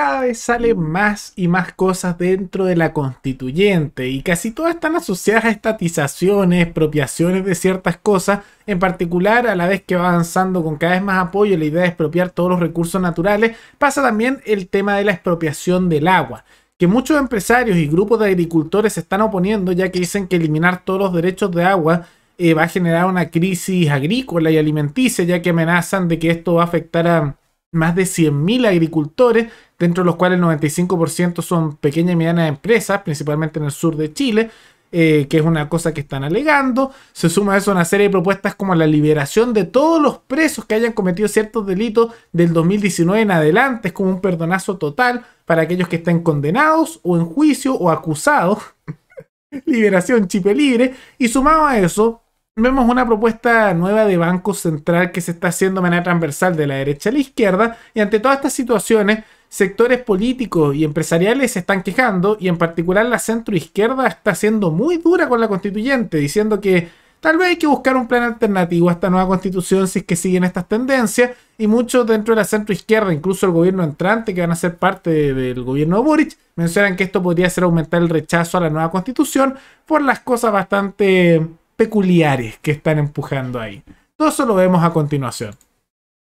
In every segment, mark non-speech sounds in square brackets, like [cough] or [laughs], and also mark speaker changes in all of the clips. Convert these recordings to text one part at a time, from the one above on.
Speaker 1: cada vez salen mm. más y más cosas dentro de la constituyente y casi todas están asociadas a estatizaciones, expropiaciones de ciertas cosas, en particular a la vez que va avanzando con cada vez más apoyo la idea de expropiar todos los recursos naturales, pasa también el tema de la expropiación del agua que muchos empresarios y grupos de agricultores se están oponiendo ya que dicen que eliminar todos los derechos de agua eh, va a generar una crisis agrícola y alimenticia ya que amenazan de que esto va a afectar a más de 100.000 agricultores dentro de los cuales el 95% son pequeñas y medianas empresas, principalmente en el sur de Chile, eh, que es una cosa que están alegando. Se suma a eso una serie de propuestas como la liberación de todos los presos que hayan cometido ciertos delitos del 2019 en adelante. Es como un perdonazo total para aquellos que estén condenados o en juicio o acusados. [laughs] Liberación chipe libre. Y sumado a eso, vemos una propuesta nueva de Banco Central que se está haciendo de manera transversal de la derecha a la izquierda. Y ante todas estas situaciones, sectores políticos y empresariales se están quejando y en particular la centroizquierda está siendo muy dura con la constituyente, diciendo que tal vez hay que buscar un plan alternativo a esta nueva constitución si es que siguen estas tendencias y muchos dentro de la centroizquierda, incluso el gobierno entrante que van a ser parte del gobierno de Boric, mencionan que esto podría hacer aumentar el rechazo a la nueva constitución por las cosas bastante peculiares que están empujando ahí. Todo eso lo vemos a continuación.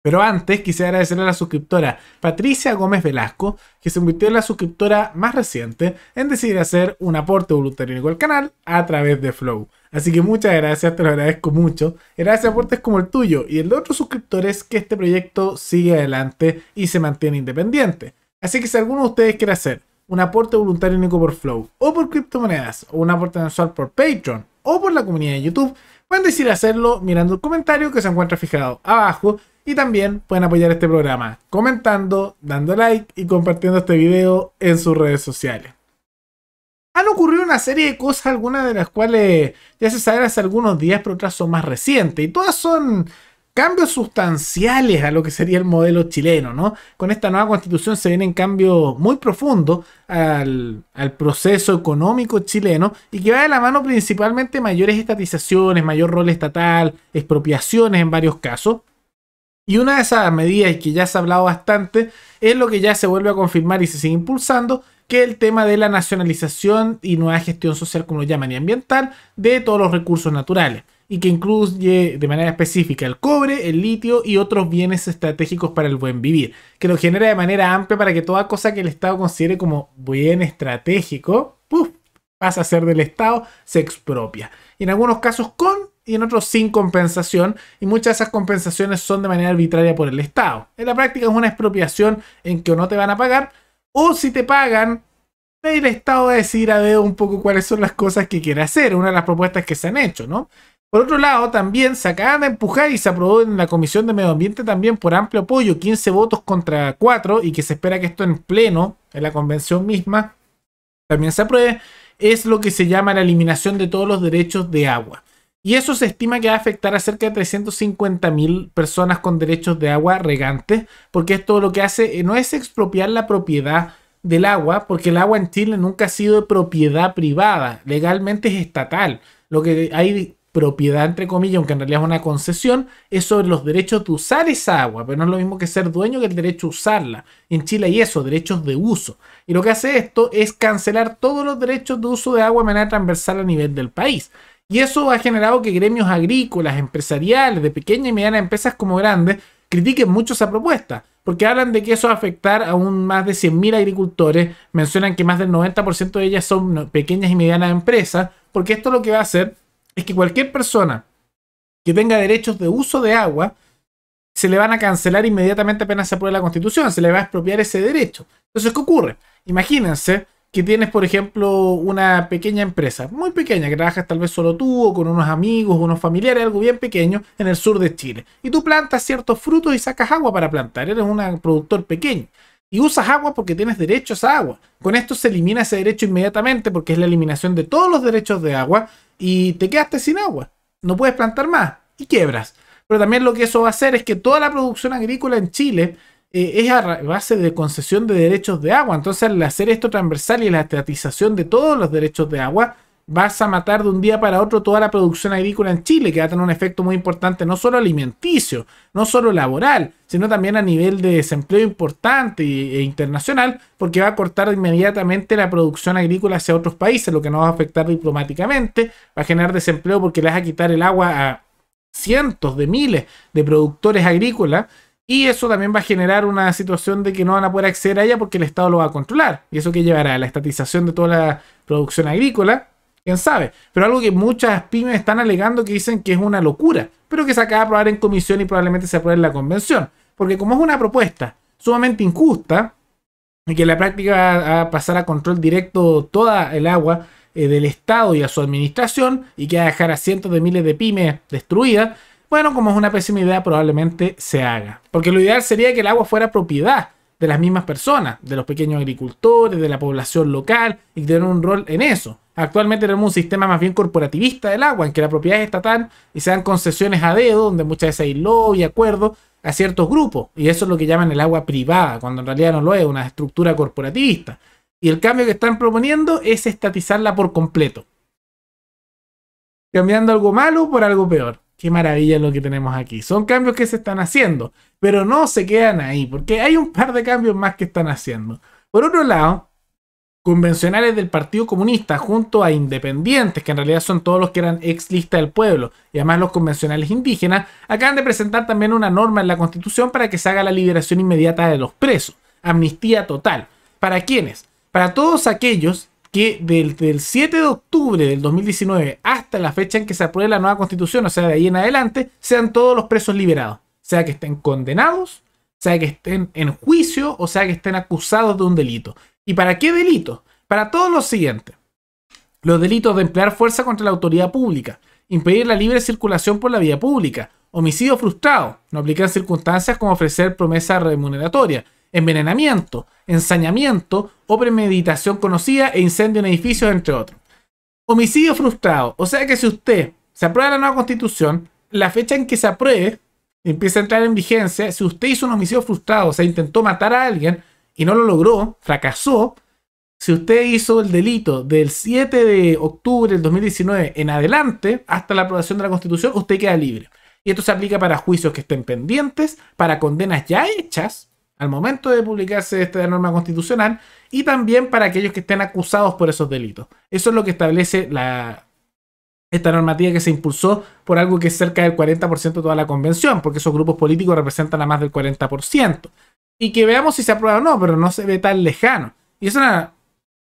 Speaker 1: Pero antes quisiera agradecer a la suscriptora Patricia Gómez Velasco, que se convirtió en la suscriptora más reciente en decidir hacer un aporte voluntario al canal a través de Flow. Así que muchas gracias, te lo agradezco mucho. Gracias a aportes como el tuyo y el de otros suscriptores que este proyecto sigue adelante y se mantiene independiente. Así que si alguno de ustedes quiere hacer un aporte voluntario único por Flow o por criptomonedas o un aporte mensual por Patreon o por la comunidad de YouTube, pueden decidir hacerlo mirando el comentario que se encuentra fijado abajo y también pueden apoyar este programa comentando, dando like y compartiendo este video en sus redes sociales. Han ocurrido una serie de cosas, algunas de las cuales ya se saben hace algunos días, pero otras son más recientes. Y todas son cambios sustanciales a lo que sería el modelo chileno, ¿no? Con esta nueva constitución se vienen cambio muy profundo al, al, proceso económico chileno y que va de la mano principalmente mayores estatizaciones, mayor rol estatal, expropiaciones en varios casos. Y una de esas medidas, y que ya se ha hablado bastante, es lo que ya se vuelve a confirmar y se sigue impulsando, que el tema de la nacionalización y nueva gestión social, como lo llaman, y ambiental, de todos los recursos naturales, y que incluye de manera específica el cobre, el litio y otros bienes estratégicos para el buen vivir, que lo genera de manera amplia para que toda cosa que el Estado considere como bien estratégico, puff, pasa a ser del Estado, se expropia. Y en algunos casos con y en otros sin compensación, y muchas de esas compensaciones son de manera arbitraria por el Estado. En la práctica es una expropiación en que o no te van a pagar, o si te pagan, el Estado va a decidir a dedo un poco cuáles son las cosas que quiere hacer, una de las propuestas que se han hecho, ¿no? Por otro lado, también se acaban de empujar y se aprobó en la Comisión de Medio Ambiente también por amplio apoyo, 15 votos contra 4, y que se espera que esto en pleno, en la convención misma, también se apruebe, es lo que se llama la eliminación de todos los derechos de agua. Y eso se estima que va a afectar a cerca de 350.000 personas con derechos de agua regantes, porque esto lo que hace eh, no es expropiar la propiedad del agua, porque el agua en Chile nunca ha sido de propiedad privada, legalmente es estatal. Lo que hay propiedad, entre comillas, aunque en realidad es una concesión, es sobre los derechos de usar esa agua, pero no es lo mismo que ser dueño que el derecho a usarla. En Chile hay eso, derechos de uso. Y lo que hace esto es cancelar todos los derechos de uso de agua de manera transversal a nivel del país. Y eso ha generado que gremios agrícolas, empresariales, de pequeñas y medianas empresas como grandes, critiquen mucho esa propuesta, porque hablan de que eso va a afectar a un más de 100.000 agricultores, mencionan que más del 90% de ellas son pequeñas y medianas empresas, porque esto lo que va a hacer es que cualquier persona que tenga derechos de uso de agua, se le van a cancelar inmediatamente apenas se apruebe la constitución, se le va a expropiar ese derecho. Entonces, ¿qué ocurre? Imagínense que tienes, por ejemplo, una pequeña empresa, muy pequeña, que trabajas tal vez solo tú o con unos amigos, unos familiares, algo bien pequeño en el sur de Chile. Y tú plantas ciertos frutos y sacas agua para plantar, eres un productor pequeño. Y usas agua porque tienes derechos a agua. Con esto se elimina ese derecho inmediatamente porque es la eliminación de todos los derechos de agua y te quedaste sin agua. No puedes plantar más y quiebras. Pero también lo que eso va a hacer es que toda la producción agrícola en Chile eh, es a base de concesión de derechos de agua. Entonces, al hacer esto transversal y la estatización de todos los derechos de agua, vas a matar de un día para otro toda la producción agrícola en Chile, que va a tener un efecto muy importante, no solo alimenticio, no solo laboral, sino también a nivel de desempleo importante e internacional, porque va a cortar inmediatamente la producción agrícola hacia otros países, lo que nos va a afectar diplomáticamente, va a generar desempleo porque le vas a quitar el agua a cientos de miles de productores agrícolas y eso también va a generar una situación de que no van a poder acceder a ella porque el Estado lo va a controlar. Y eso que llevará a la estatización de toda la producción agrícola, quién sabe. Pero algo que muchas pymes están alegando que dicen que es una locura, pero que se acaba de aprobar en comisión y probablemente se apruebe en la convención. Porque como es una propuesta sumamente injusta, y que en la práctica va a pasar a control directo toda el agua eh, del Estado y a su administración, y que va a dejar a cientos de miles de pymes destruidas, bueno, como es una pésima idea, probablemente se haga. Porque lo ideal sería que el agua fuera propiedad de las mismas personas, de los pequeños agricultores, de la población local, y tener un rol en eso. Actualmente tenemos un sistema más bien corporativista del agua, en que la propiedad es estatal y se dan concesiones a dedo, donde muchas veces hay lobby, acuerdo a ciertos grupos, y eso es lo que llaman el agua privada, cuando en realidad no lo es, una estructura corporativista. Y el cambio que están proponiendo es estatizarla por completo. Cambiando algo malo por algo peor qué maravilla lo que tenemos aquí. Son cambios que se están haciendo, pero no se quedan ahí, porque hay un par de cambios más que están haciendo. Por otro lado, convencionales del Partido Comunista junto a independientes, que en realidad son todos los que eran ex lista del pueblo, y además los convencionales indígenas, acaban de presentar también una norma en la Constitución para que se haga la liberación inmediata de los presos, amnistía total. ¿Para quiénes? Para todos aquellos que del, el 7 de octubre del 2019 hasta la fecha en que se apruebe la nueva constitución, o sea, de ahí en adelante, sean todos los presos liberados, sea que estén condenados, sea que estén en juicio o sea que estén acusados de un delito. ¿Y para qué delito? Para todos los siguientes. Los delitos de emplear fuerza contra la autoridad pública, impedir la libre circulación por la vía pública, homicidio frustrado, no aplicar circunstancias como ofrecer promesa remuneratoria, envenenamiento, ensañamiento o premeditación conocida e incendio en edificios, entre otros. Homicidio frustrado. O sea que si usted se aprueba la nueva constitución, la fecha en que se apruebe empieza a entrar en vigencia. Si usted hizo un homicidio frustrado, o sea, intentó matar a alguien y no lo logró, fracasó. Si usted hizo el delito del 7 de octubre del 2019 en adelante, hasta la aprobación de la constitución, usted queda libre. Y esto se aplica para juicios que estén pendientes, para condenas ya hechas al momento de publicarse esta norma constitucional y también para aquellos que estén acusados por esos delitos. Eso es lo que establece la, esta normativa que se impulsó por algo que es cerca del 40% de toda la convención, porque esos grupos políticos representan a más del 40%. Y que veamos si se aprueba o no, pero no se ve tan lejano. Y es una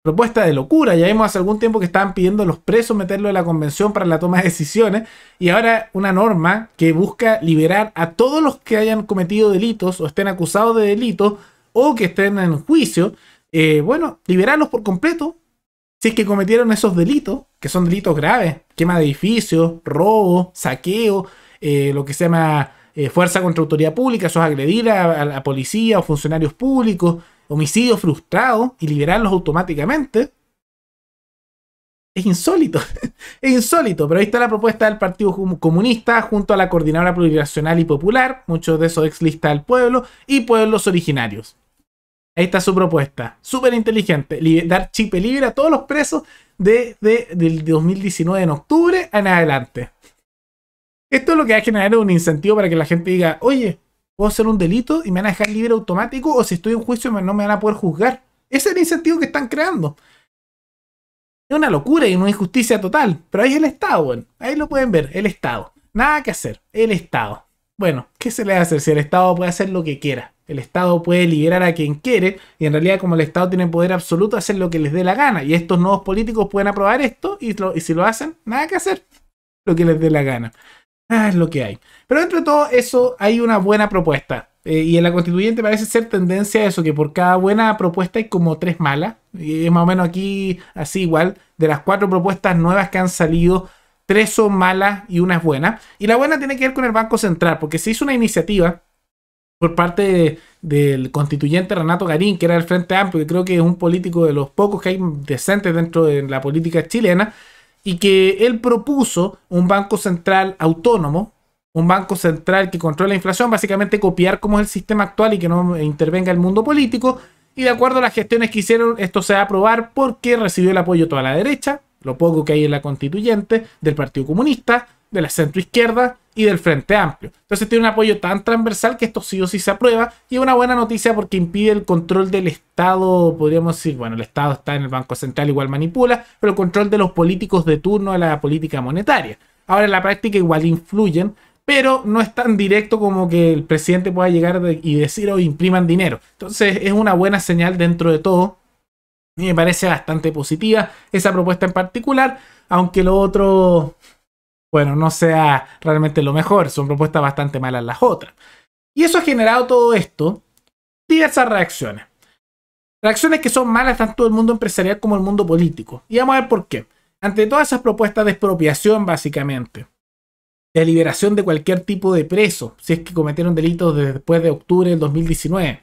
Speaker 1: propuesta de locura. Ya vimos hace algún tiempo que estaban pidiendo a los presos meterlo en la convención para la toma de decisiones y ahora una norma que busca liberar a todos los que hayan cometido delitos o estén acusados de delitos o que estén en juicio, eh, bueno, liberarlos por completo si es que cometieron esos delitos, que son delitos graves, quema de edificios, robo, saqueo, eh, lo que se llama eh, fuerza contra autoridad pública, eso es agredir a, la policía o funcionarios públicos, homicidios frustrados y liberarlos automáticamente. Es insólito, [laughs] es insólito, pero ahí está la propuesta del Partido Comunista junto a la Coordinadora Plurinacional y Popular, muchos de esos ex del pueblo y pueblos originarios. Ahí está su propuesta, súper inteligente, dar chip libre a todos los presos desde de, del 2019 en octubre en adelante. Esto es lo que va a generar un incentivo para que la gente diga, oye, puedo hacer un delito y me van a dejar libre automático o si estoy en juicio no me van a poder juzgar. Ese es el incentivo que están creando. Es una locura y una injusticia total, pero ahí es el Estado, bueno, ahí lo pueden ver, el Estado. Nada que hacer, el Estado. Bueno, ¿qué se le va a hacer si el Estado puede hacer lo que quiera? El Estado puede liberar a quien quiere y en realidad como el Estado tiene poder absoluto hacer lo que les dé la gana y estos nuevos políticos pueden aprobar esto y si lo hacen, nada que hacer, lo que les dé la gana. Ah, es lo que hay. Pero dentro de todo eso hay una buena propuesta. Eh, y en la constituyente parece ser tendencia a eso, que por cada buena propuesta hay como tres malas. Y es más o menos aquí así igual. De las cuatro propuestas nuevas que han salido, tres son malas y una es buena. Y la buena tiene que ver con el Banco Central, porque se hizo una iniciativa por parte del constituyente Renato Garín, que era del Frente Amplio, que creo que es un político de los pocos que hay decentes dentro de la política chilena, y que él propuso un banco central autónomo, un banco central que controle la inflación, básicamente copiar cómo es el sistema actual y que no intervenga el mundo político. Y de acuerdo a las gestiones que hicieron, esto se va a aprobar porque recibió el apoyo de toda la derecha, lo poco que hay en la constituyente, del Partido Comunista, de la centroizquierda y del Frente Amplio. Entonces tiene un apoyo tan transversal que esto sí o sí se aprueba y es una buena noticia porque impide el control del Estado, podríamos decir, bueno, el Estado está en el Banco Central, igual manipula, pero el control de los políticos de turno a la política monetaria. Ahora en la práctica igual influyen, pero no es tan directo como que el presidente pueda llegar y decir o impriman dinero. Entonces es una buena señal dentro de todo y me parece bastante positiva esa propuesta en particular, aunque lo otro bueno, no sea realmente lo mejor. Son propuestas bastante malas las otras. Y eso ha generado todo esto, diversas reacciones. Reacciones que son malas tanto del mundo empresarial como el mundo político. Y vamos a ver por qué. Ante todas esas propuestas de expropiación, básicamente, de liberación de cualquier tipo de preso, si es que cometieron delitos después de octubre del 2019,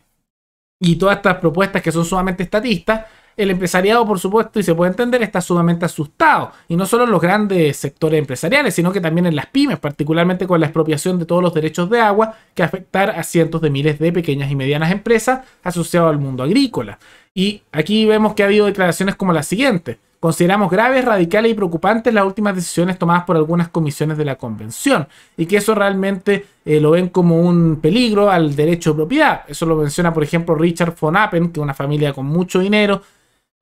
Speaker 1: y todas estas propuestas que son sumamente estatistas, el empresariado, por supuesto, y se puede entender, está sumamente asustado. Y no solo en los grandes sectores empresariales, sino que también en las pymes, particularmente con la expropiación de todos los derechos de agua que afectar a cientos de miles de pequeñas y medianas empresas asociadas al mundo agrícola. Y aquí vemos que ha habido declaraciones como la siguiente. Consideramos graves, radicales y preocupantes las últimas decisiones tomadas por algunas comisiones de la Convención y que eso realmente eh, lo ven como un peligro al derecho de propiedad. Eso lo menciona, por ejemplo, Richard von Appen, que una familia con mucho dinero,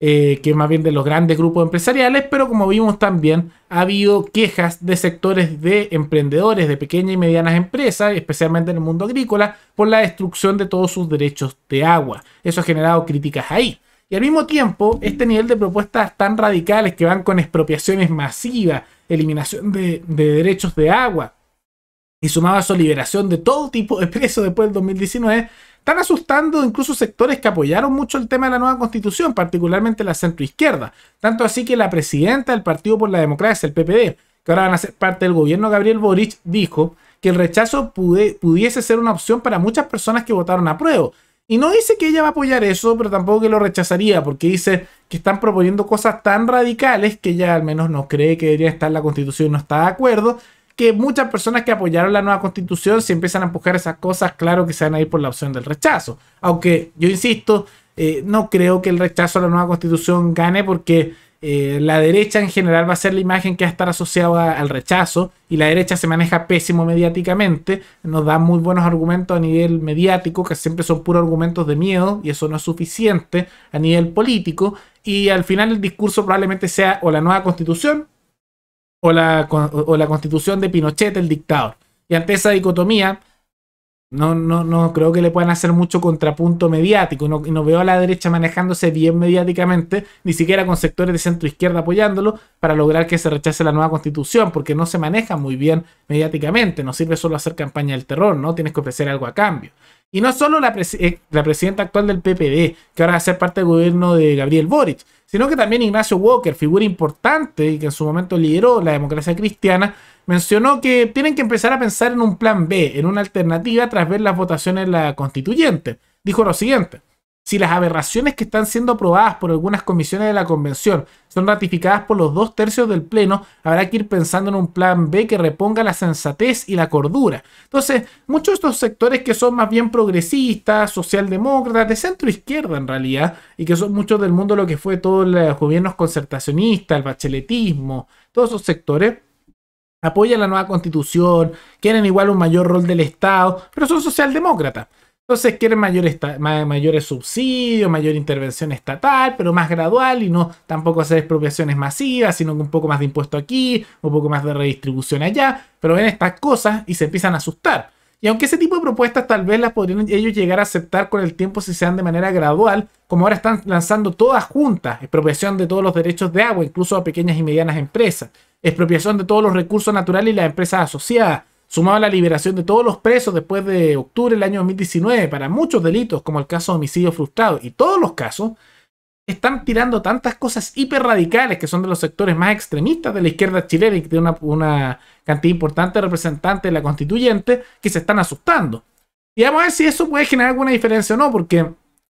Speaker 1: eh, que más bien de los grandes grupos empresariales, pero como vimos también ha habido quejas de sectores de emprendedores de pequeñas y medianas empresas, especialmente en el mundo agrícola, por la destrucción de todos sus derechos de agua. Eso ha generado críticas ahí. Y al mismo tiempo, este nivel de propuestas tan radicales que van con expropiaciones masivas, eliminación de derechos de agua, y sumaba su liberación de todo tipo de presos después del 2019, están asustando incluso sectores que apoyaron mucho el tema de la nueva constitución, particularmente la centroizquierda. Tanto así que la presidenta del Partido por la Democracia, el PPD, que ahora van a ser parte del gobierno, Gabriel Boric, dijo que el rechazo pudiese ser una opción para muchas personas que votaron a prueba. Y no dice que ella va a apoyar eso, pero tampoco que lo rechazaría, porque dice que están proponiendo cosas tan radicales que ella al menos no cree que debería estar en la constitución y no está de acuerdo que muchas personas que apoyaron la nueva constitución, se empiezan a empujar esas cosas, claro que se van a ir por la opción del rechazo. Aunque yo insisto, eh, no creo que el rechazo a la nueva constitución gane porque eh, la derecha en general va a ser la imagen que va a estar asociada al rechazo y la derecha se maneja pésimo mediáticamente, nos da muy buenos argumentos a nivel mediático, que siempre son puros argumentos de miedo y eso no es suficiente a nivel político y al final el discurso probablemente sea o la nueva constitución o la, la constitución de Pinochet, el dictador. Y ante esa dicotomía, no, no, no creo que le puedan hacer mucho contrapunto mediático. No, no veo a la derecha manejándose bien mediáticamente, ni siquiera con sectores de centro izquierda apoyándolo, para lograr que se rechace la nueva constitución, porque no se maneja muy bien mediáticamente. No sirve solo hacer campaña del terror, ¿no? Tienes que ofrecer algo a cambio. Y no solo la, eh, presidenta actual del PPD, que ahora va a ser parte del gobierno de Gabriel Boric, sino que también Ignacio Walker, figura importante y que en su momento lideró la democracia cristiana, mencionó que tienen que empezar a pensar en un plan B, en una alternativa tras ver las votaciones en la constituyente. Dijo lo siguiente si las aberraciones que están siendo aprobadas por algunas comisiones de la Convención son ratificadas por los dos tercios del Pleno, habrá que ir pensando en un plan B que reponga la sensatez y la cordura. Entonces, muchos de estos sectores que son más bien progresistas, socialdemócratas, de centro izquierda en realidad, y que son muchos del mundo lo que fue todos los gobiernos concertacionistas, el eh, bacheletismo, todos esos sectores, apoyan la nueva constitución, quieren igual un mayor rol del Estado, pero son socialdemócratas. Entonces quieren mayores subsidios, mayor intervención estatal, pero más gradual y no tampoco hacer expropiaciones masivas, sino un poco más de impuesto aquí, un poco más de redistribución allá. Pero ven estas cosas y se empiezan a asustar. Y aunque ese tipo de propuestas tal vez las podrían ellos llegar a aceptar con el tiempo si se dan de manera gradual, como ahora están lanzando todas juntas, expropiación de todos los derechos de agua, incluso a pequeñas y medianas empresas, expropiación de todos los recursos naturales y las empresas asociadas, sumado a la liberación de todos los presos después de octubre del año 2019 para muchos delitos, como el caso de homicidio frustrado y todos los casos, están tirando tantas cosas hiperradicales que son de los sectores más extremistas de la izquierda chilena y que tiene una, cantidad importante de representantes de la constituyente que se están asustando. Y vamos a ver si eso puede generar alguna diferencia o no, porque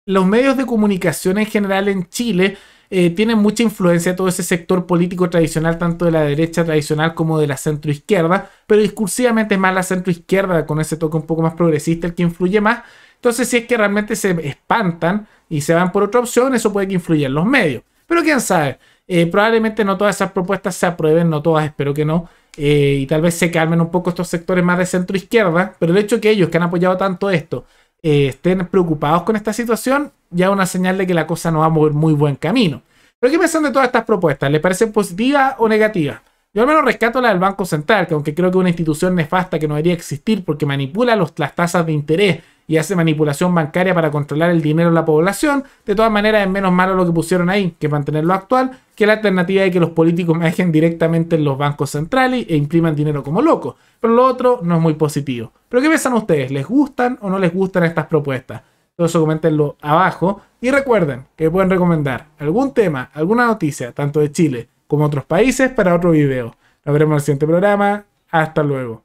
Speaker 1: los medios de comunicación en general en Chile eh, tienen mucha influencia todo ese sector político tradicional, tanto de la derecha tradicional como de la centroizquierda, pero discursivamente es más la centroizquierda con ese toque un poco más progresista el que influye más. Entonces, si es que realmente se espantan y se van por otra opción, eso puede que influya en los medios. Pero quién sabe, eh, probablemente no todas esas propuestas se aprueben, no todas, espero que no. Eh, y tal vez se calmen un poco estos sectores más de centro izquierda, pero el hecho que ellos que han apoyado tanto esto eh, estén preocupados con esta situación, ya una señal de que la cosa no va a mover muy buen camino. Pero ¿qué piensan de todas estas propuestas? ¿Le parecen positivas o negativas? Yo al menos rescato la del Banco Central, que aunque creo que es una institución nefasta que no debería existir porque manipula los, las tasas de interés y hace manipulación bancaria para controlar el dinero de la población. De todas maneras, es menos malo lo que pusieron ahí que mantenerlo actual, que la alternativa de que los políticos manejen directamente en los bancos centrales e impriman dinero como locos. Pero lo otro no es muy positivo. ¿Pero qué piensan ustedes? ¿Les gustan o no les gustan estas propuestas? Todo eso coméntenlo abajo. Y recuerden que pueden recomendar algún tema, alguna noticia, tanto de Chile como otros países, para otro video. Nos veremos en el siguiente programa. Hasta luego.